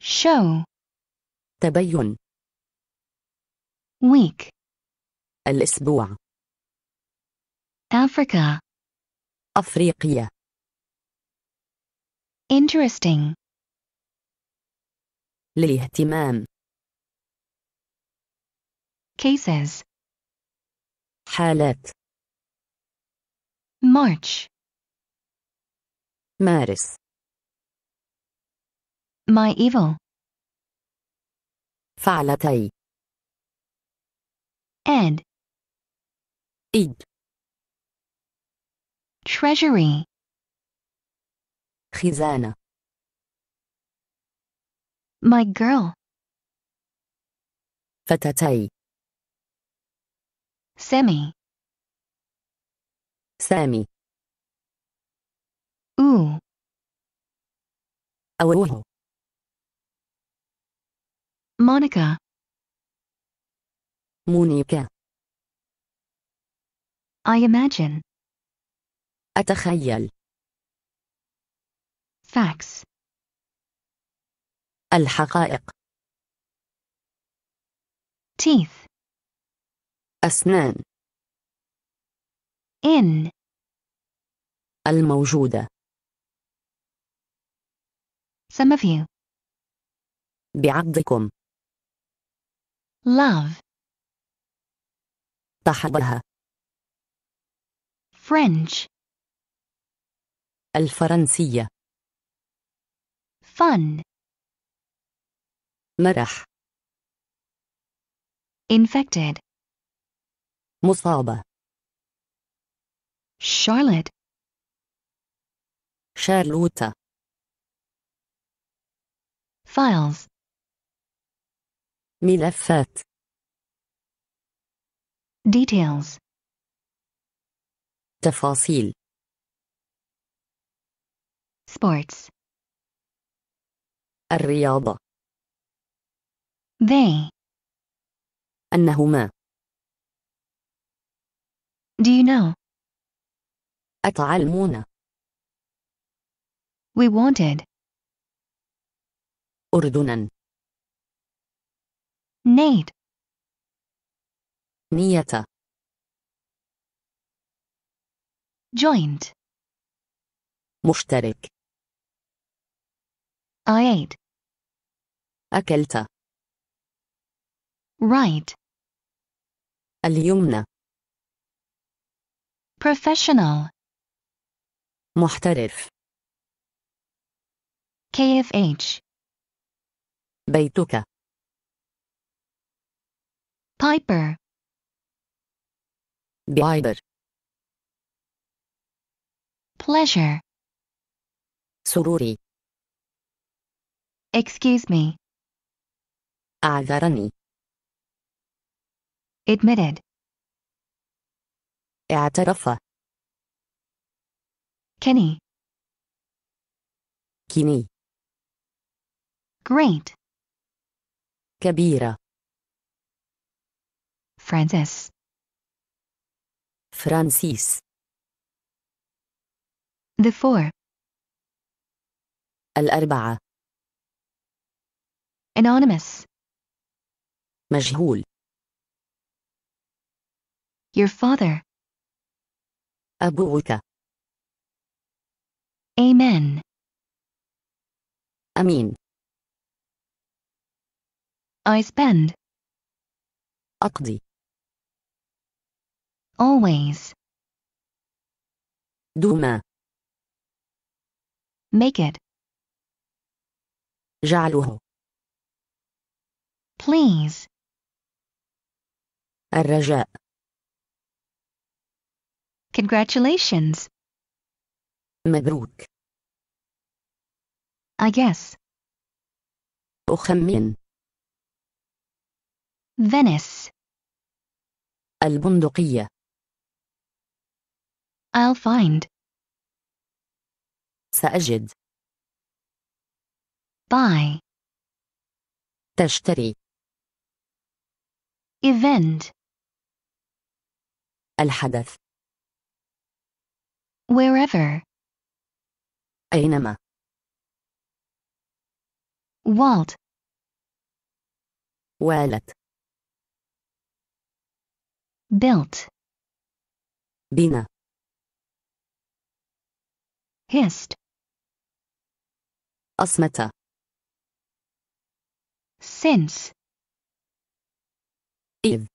show تبين week الأسبوع Africa أفريقيا interesting للاهتمام cases حالات March مارس my evil. فعلتي. And. Id. Treasury. خزانة. My girl. فتتي. Sammy. Sammy. Ooh. Oh. Monica. مونيكا. I imagine. أتخيل. Facts. الحقائق. Teeth. أسنان. In. الموجودة. Some of you. بعضكم. love تحبها French الفرنسية fun مرح infected مصابة Charlotte شارلوتا files ملفات details تفاصيل sports الرياضة they أنهما do you know أتعلمون we wanted أردنا Nate. Nieta. Joint. مشترك. I ate. أكلت. Right. اليمنى. Professional. محترف. KFH. بيتك. Piper. Beider. Pleasure. Sururi. Excuse me. اعذرني. Admitted. Atarafa. Kenny. Kenny. Great. Kabira. Francis. Francis. The four. الأربعة. Anonymous. مجهول. Your father. أبوك. Amen. أمين. I spend. أقضي. Always. Duma. Make it. جعله. Please. الرجاء. Congratulations. مبروك. I guess. أخمن. Venice. البندقية. I'll find. سأجد. Buy. تشتري. Event. الحدث. Wherever. أينما. Walt. والت. Built. بنا hissed. أصمت since If.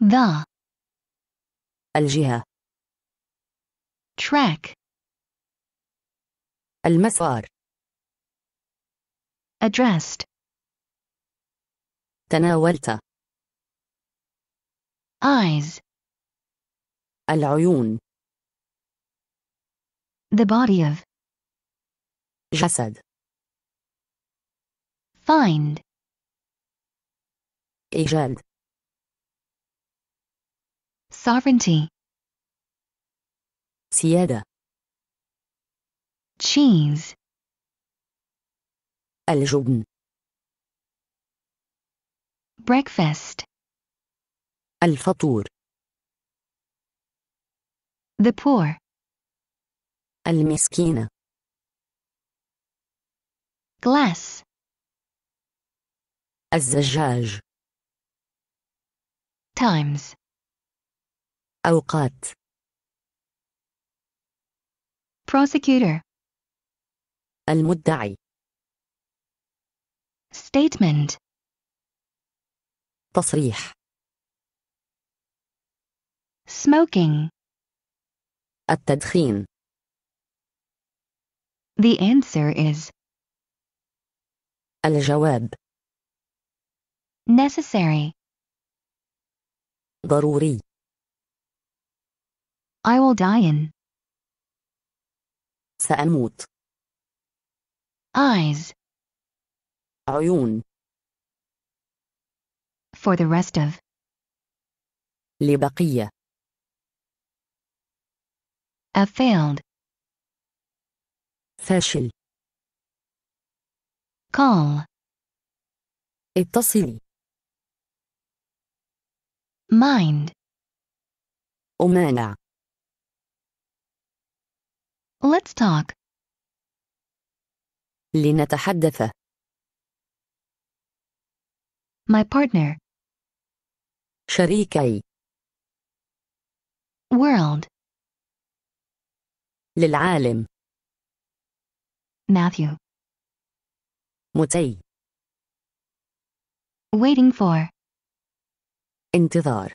the الجهة track المسار addressed تناولت eyes العيون the body of. Jasad. Find. إيجاد. Sovereignty. Siada. Cheese. Aljubn. Breakfast. الفطور. The poor. المسكينة glass الزجاج times أوقات prosecutor المدعي statement تصريح smoking التدخين The answer is الجواب necessary ضروري I will die in سأموت eyes عيون for the rest of لبقية a failed فاشل call اتصلي mind أمانع let's talk لنتحدث my partner شريكي world للعالم Matthew. متي. Waiting for. انتظار.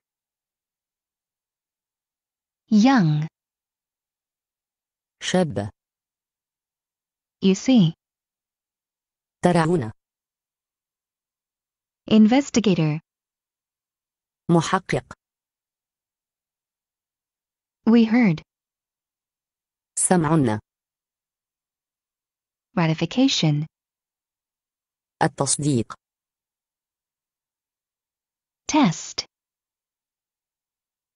Young. شابة. You see. ترون. Investigator. محقق. We heard. سمعنا ratification التصديق test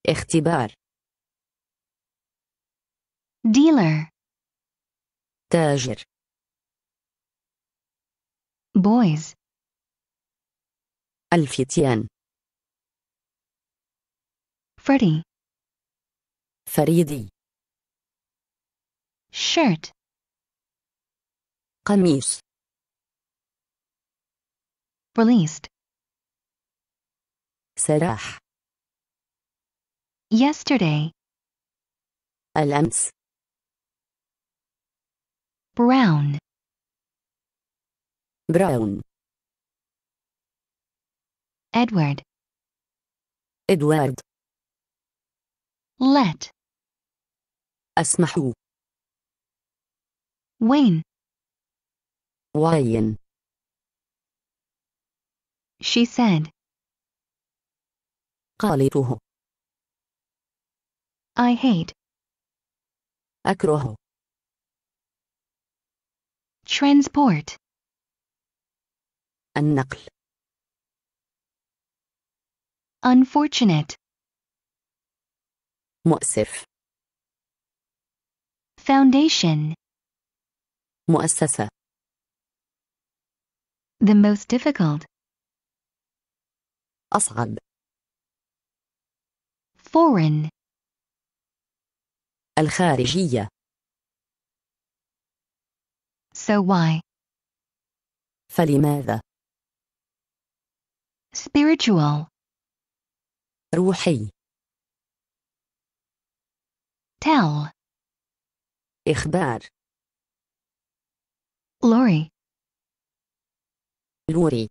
اختبار dealer تاجر boys الفتيان Freddie فريدي shirt قميص released سراح yesterday الأمس brown brown Edward Edward let أسمحوا. Wayne Wyan. She said. قالته. I hate. أكره. Transport. النقل. Unfortunate. مؤسف. Foundation. مؤسسة. The most difficult. أصعب. Foreign. الخارجية. So why? فلماذا؟ spiritual روحي tell إخبار Laurie. لوري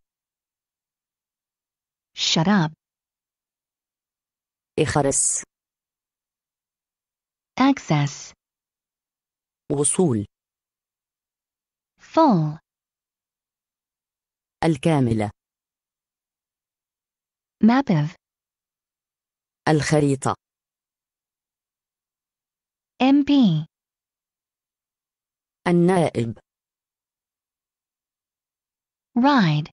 شراب إخرس access وصول فول الكاملة map الخريطة MP النائب ride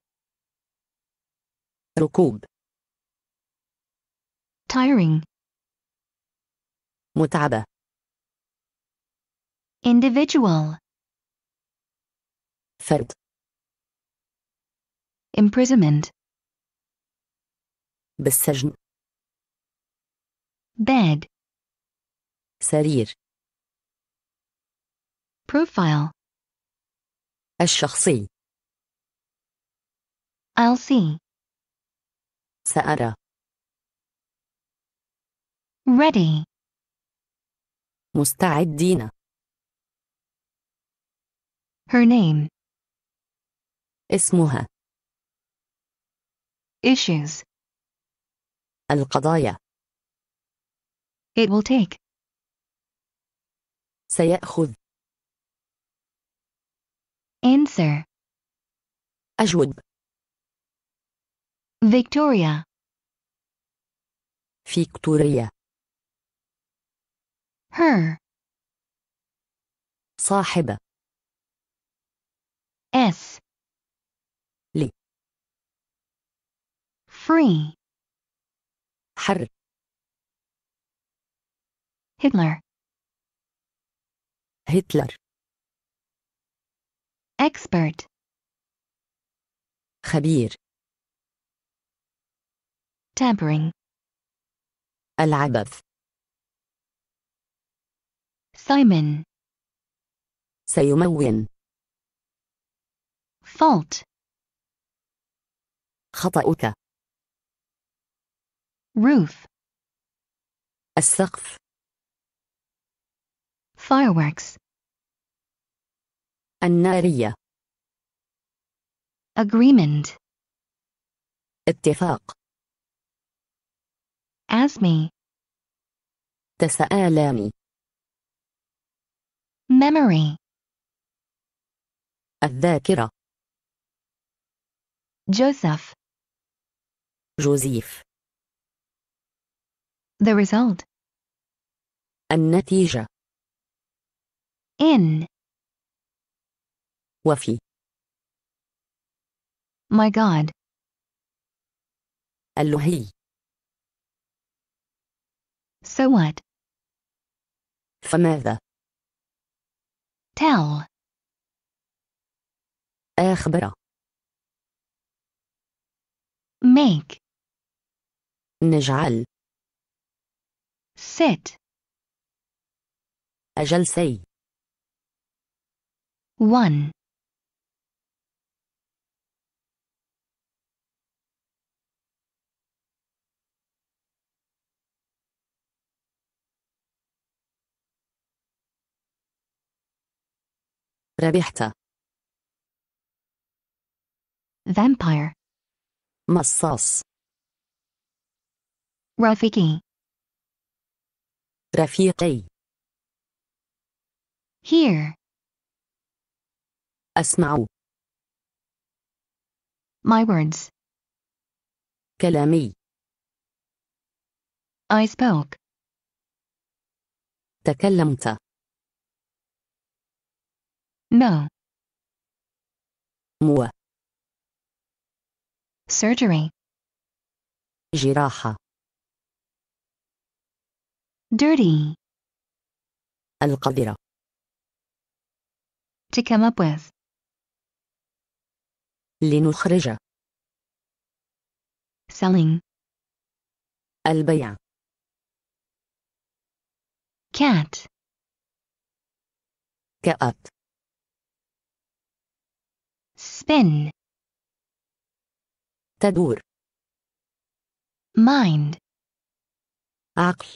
ركوب tiring متعبة individual فرد imprisonment بالسجن bed سرير profile الشخصي I'll see. سأرى. Er Ready. مستعدين. Her name. اسمها. Issues. القضايا. It will take. سيأخذ. Answer. أجوب. فيكتوريا فيكتوريا her صاحبة s لي free حر هتلر هتلر expert خبير Tampering. العبث. Simon. سيمون. Fault. خطأك. Roof. السقف. Fireworks. النارية. Agreement. اتفاق. Asmi. تساءلان. Memory. الذاكرة. Joseph. جوزيف. The result. النتيجة. In. وفي. My God. اللهي. So what? فماذا? Tell. أخبر. Make. نجعل. Sit. أجلسي. One. ربحت. Vampire. مصاص. رفيقي. رفيقي. Here. أسمع. My words. كلامي. I spoke. تكلمت. No. Mua. Surgery. جراحة. Dirty. القذرة. To come up with. لنخرج. Selling. البيع. Cat. كأت spin تدور mind عقل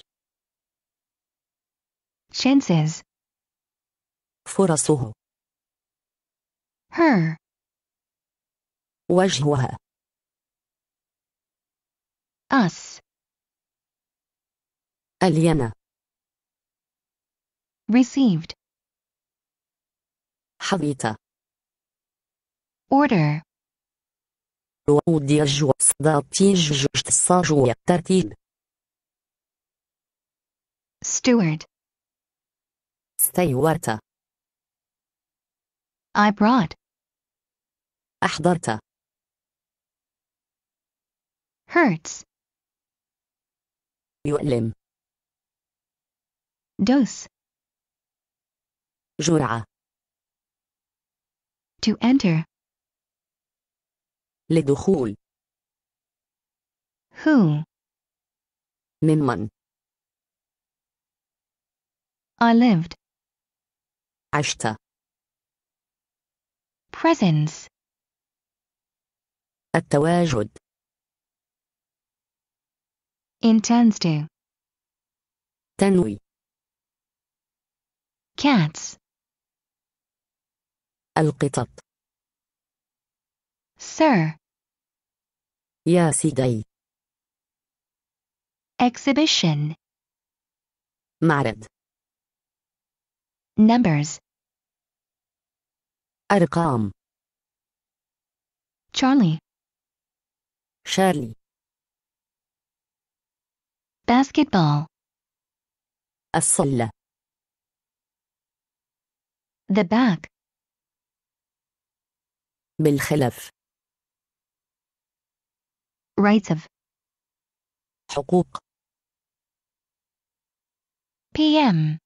chances فرصه her وجهها us الينا received حظيت Order. Steward. استيورت. I brought. أحضرت. Hurts. يؤلم. Dose. جرعة. To enter. لدخول whom ممن I lived عشت presence التواجد intends to تنوي cats القطط Sir. يا Exhibition. معرض. Numbers. أرقام. Charlie. Charlie. Basketball. السلة. The back. بالخلف rights of حقوق PM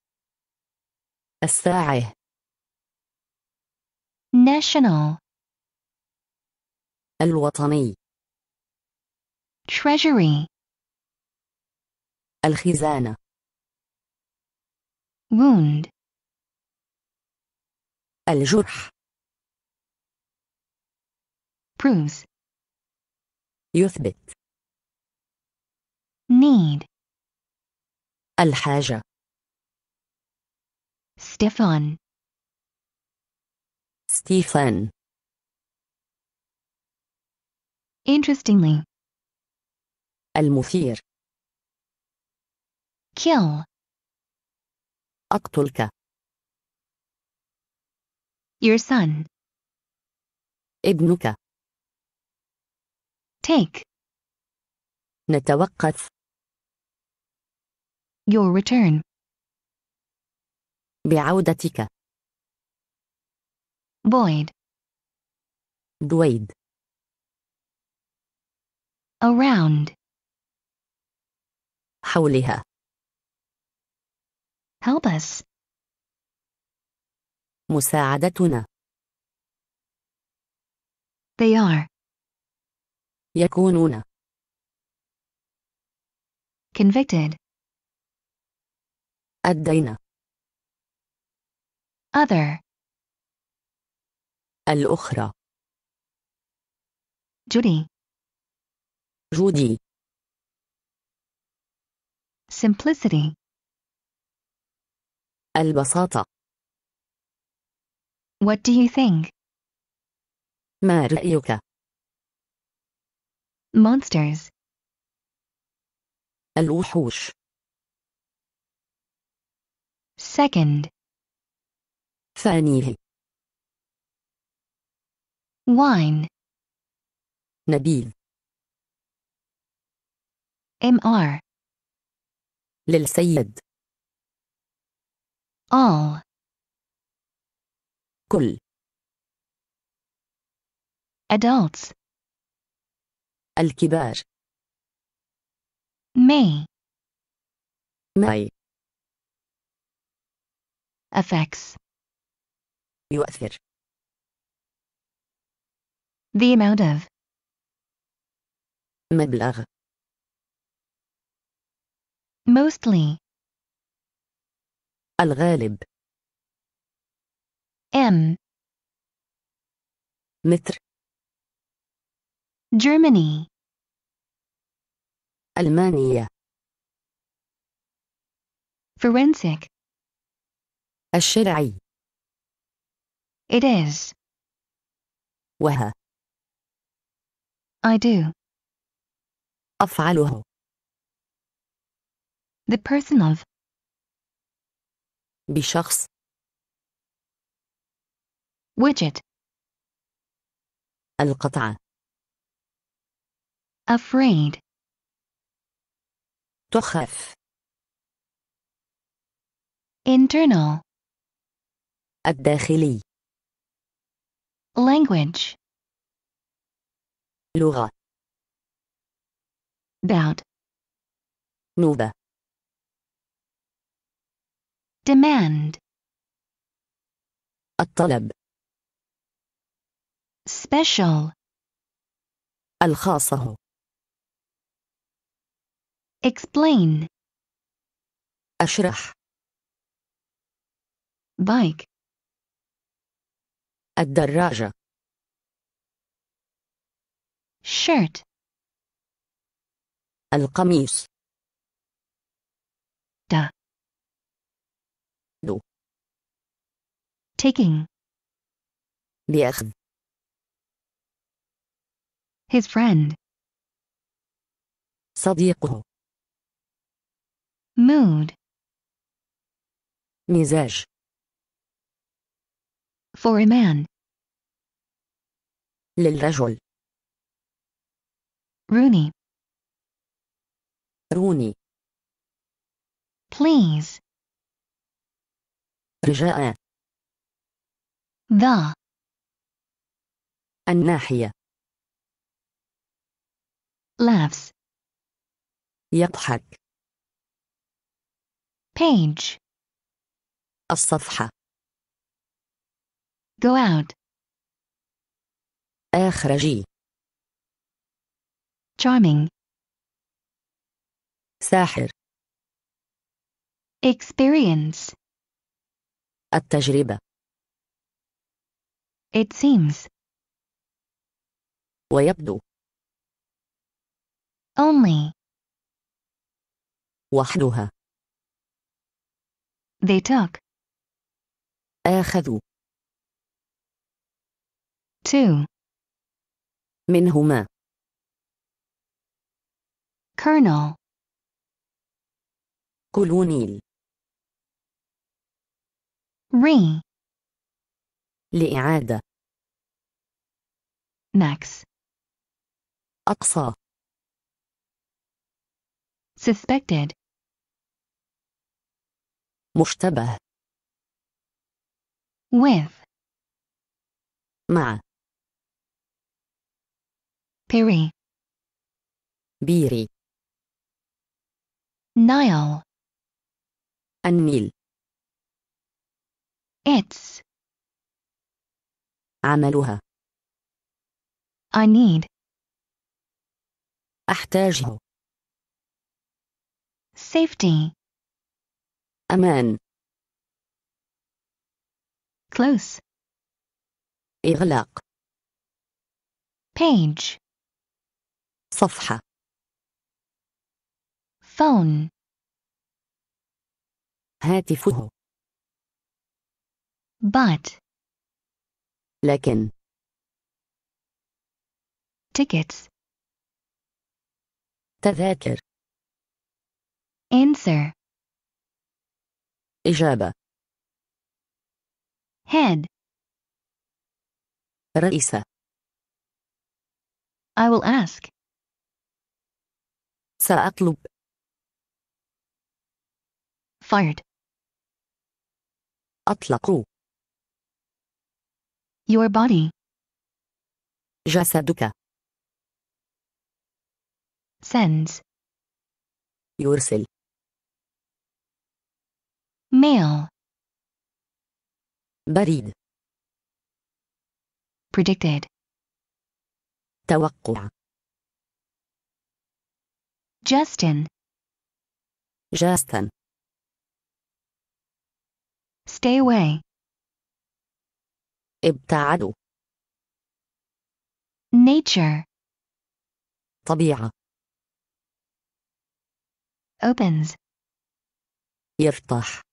الساعة National الوطني Treasury الخزانة wound الجرح proves يثبت need الحاجة Stefan Stefan Interestingly المثير kill أقتلك your son ابنك take نتوقف your return بعودتك void دويد around حولها help us مساعدتنا they are يكونون convicted الدين other الأخرى جودي جودي simplicity البساطة What do you think? ما رأيك؟ monsters الوحوش second ثانيه wine نبيذ MR للسيد all كل adults الكبار May May affects يؤثر the amount of مبلغ mostly الغالب M متر Germany ألمانية forensic الشرعي it is وها I do أفعله the person of بشخص widget القطعة afraid تخف internal الداخلي language لغة doubt نوبة demand الطلب special الخاصة explain أشرح bike الدراجة shirt القميص Da. Do. taking بأخذ his friend صديقه Mood. Mizaj. For a man. للرجل. Rooney. روني. Please. رجاء. The. الناحية. Laughs. يضحك page الصفحة go out اخرجي charming ساحر experience التجربة it seems ويبدو only وحدها they took. أخذوا. Two. منهما. Colonel. Colonel. Re. لإعادة. Next. أقصى. Suspected. مشتبه with مع بيري بيري نايل النيل its عملها I need أحتاجه safety Amen. Close. إغلاق. Page. صفحة. Phone. هاتفه. But. لكن. Tickets. تذاكر. Answer. إجابة head رئيسة I will ask سأطلب fired أطلقوا your body جسدك sends يرسل Male. بريد. Predicted. توقع. Justin. Justin. Stay away. ابتعدوا. Nature. طبيعة. Opens. يفتح.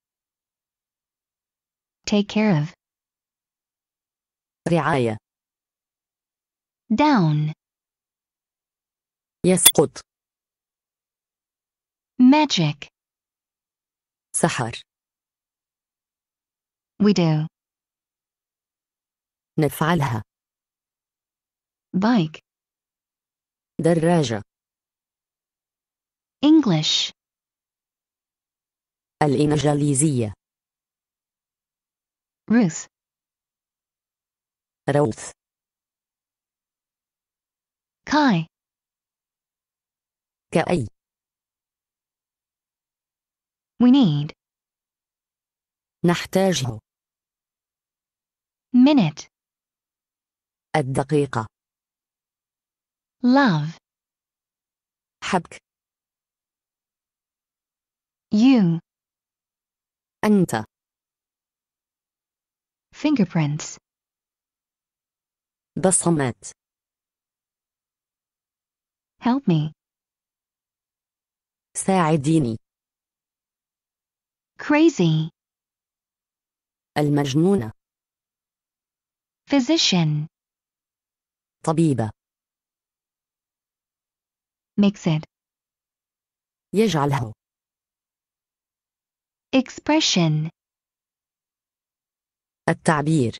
take care of رعاية down يسقط magic سحر we do نفعلها bike دراجة English الإنجليزية Ruth. Ruth. Kai. Kai. We need. نحتاج. Minute. الدقيقة. Love. حبك. You. أنت. fingerprints بصمات help me ساعديني crazy المجنونة physician طبيبة Mix it يجعله expression التعبير